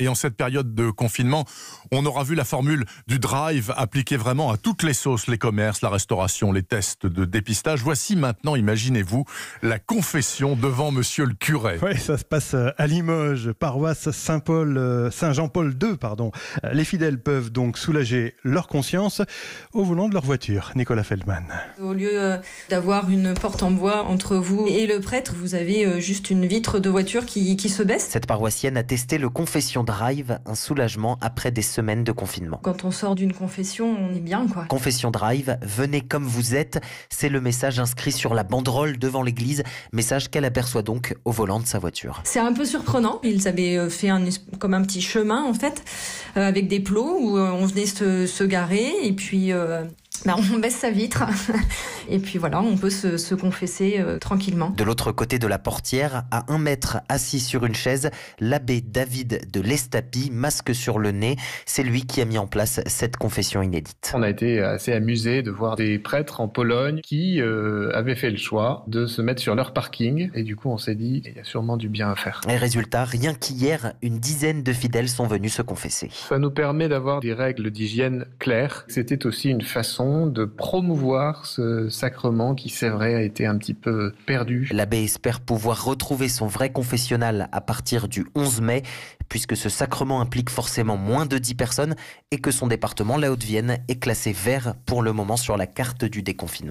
Et en cette période de confinement, on aura vu la formule du drive appliquée vraiment à toutes les sauces, les commerces, la restauration, les tests de dépistage. Voici maintenant, imaginez-vous, la confession devant monsieur le curé. Oui, ça se passe euh, à Limoges, paroisse Saint-Paul, euh, Saint-Jean-Paul II, pardon. Euh, les fidèles peuvent donc soulager leur conscience au volant de leur voiture. Nicolas Feldman. Au lieu d'avoir une porte en bois entre vous et le prêtre, vous avez juste une vitre de voiture qui, qui se baisse. Cette paroissienne a testé le confession Drive, un soulagement après des semaines de confinement. Quand on sort d'une confession, on est bien quoi. Confession Drive, venez comme vous êtes, c'est le message inscrit sur la banderole devant l'église, message qu'elle aperçoit donc au volant de sa voiture. C'est un peu surprenant, ils avaient euh, fait un, comme un petit chemin en fait, euh, avec des plots où euh, on venait se, garer et puis on baisse sa vitre et puis voilà, on peut se, confesser euh, tranquillement. De l'autre côté de la portière, à un mètre assis sur une chaise, l'abbé David de l'Estapie, masque sur le nez, c'est lui qui a mis en place cette confession inédite. On a été assez amusé de voir des prêtres en Pologne qui euh, avaient fait le choix de se mettre sur leur parking et du coup on s'est dit il y a sûrement du bien à faire. Et résultat, rien qu'hier, une dizaine de fidèles sont venus se confesser. Ça nous permet d'avoir des règles d'hygiène claires. C'était aussi une façon de promouvoir ce sacrement qui, c'est vrai, a été un petit peu perdu. L'abbé espère pouvoir retrouver son vrai confessionnal à partir du 11 mai, puisque ce sacrement implique forcément moins de 10 personnes et que son département, la Haute-Vienne, est classé vert pour le moment sur la carte du déconfinement.